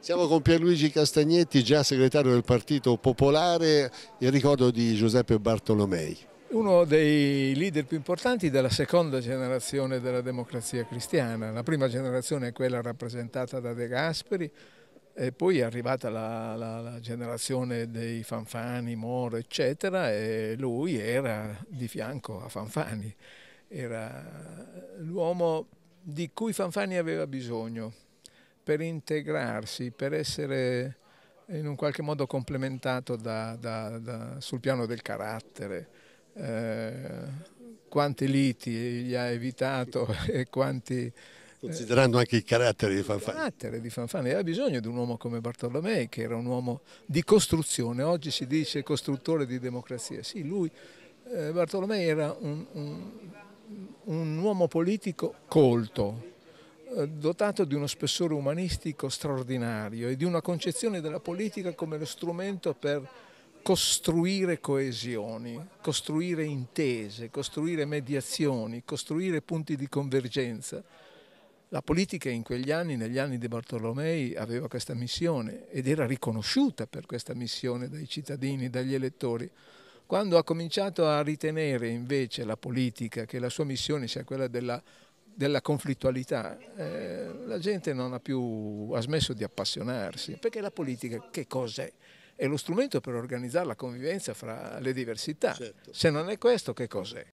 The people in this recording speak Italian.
Siamo con Pierluigi Castagnetti, già segretario del Partito Popolare, il ricordo di Giuseppe Bartolomei. Uno dei leader più importanti della seconda generazione della democrazia cristiana. La prima generazione è quella rappresentata da De Gasperi e poi è arrivata la, la, la generazione dei Fanfani, Moro, eccetera, e lui era di fianco a Fanfani. Era l'uomo di cui Fanfani aveva bisogno per integrarsi, per essere in un qualche modo complementato da, da, da, sul piano del carattere. Eh, quanti liti gli ha evitato e quanti... Eh, Considerando anche il carattere di Fanfani. Il carattere di Fanfani, aveva bisogno di un uomo come Bartolomei che era un uomo di costruzione, oggi si dice costruttore di democrazia. Sì, lui, eh, Bartolomei era un, un, un uomo politico colto, dotato di uno spessore umanistico straordinario e di una concezione della politica come lo strumento per costruire coesioni, costruire intese, costruire mediazioni, costruire punti di convergenza. La politica in quegli anni, negli anni di Bartolomei, aveva questa missione ed era riconosciuta per questa missione dai cittadini, dagli elettori. Quando ha cominciato a ritenere invece la politica che la sua missione sia quella della della conflittualità, eh, la gente non ha più ha smesso di appassionarsi, perché la politica che cos'è? È lo strumento per organizzare la convivenza fra le diversità. Certo. Se non è questo, che cos'è?